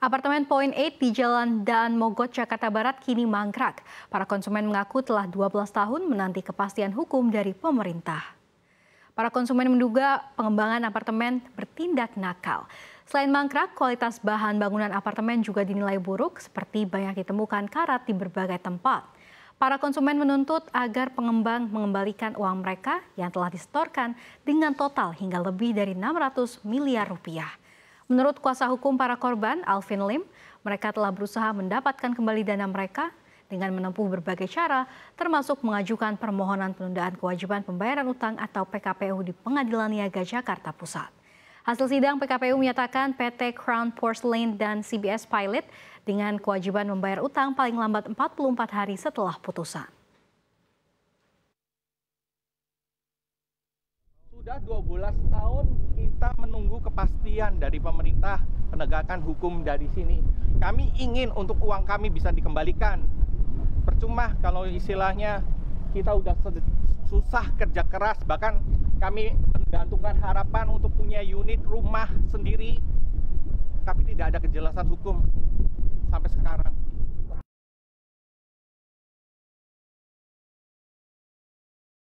Apartemen Point 8 di Jalan Daan Mogot, Jakarta Barat kini mangkrak. Para konsumen mengaku telah 12 tahun menanti kepastian hukum dari pemerintah. Para konsumen menduga pengembangan apartemen bertindak nakal. Selain mangkrak, kualitas bahan bangunan apartemen juga dinilai buruk seperti banyak ditemukan karat di berbagai tempat. Para konsumen menuntut agar pengembang mengembalikan uang mereka yang telah disetorkan dengan total hingga lebih dari 600 miliar rupiah. Menurut kuasa hukum para korban, Alvin Lim, mereka telah berusaha mendapatkan kembali dana mereka dengan menempuh berbagai cara, termasuk mengajukan permohonan penundaan kewajiban pembayaran utang atau PKPU di Pengadilan Niaga Jakarta Pusat. Hasil sidang PKPU menyatakan PT Crown Porcelain dan CBS Pilot dengan kewajiban membayar utang paling lambat 44 hari setelah putusan. Sudah 12 tahun kita menunggu kepastian dari pemerintah penegakan hukum dari sini. Kami ingin untuk uang kami bisa dikembalikan. Percuma kalau istilahnya kita sudah susah kerja keras bahkan kami menggantungkan harapan untuk punya unit rumah sendiri tapi tidak ada kejelasan hukum sampai sekarang.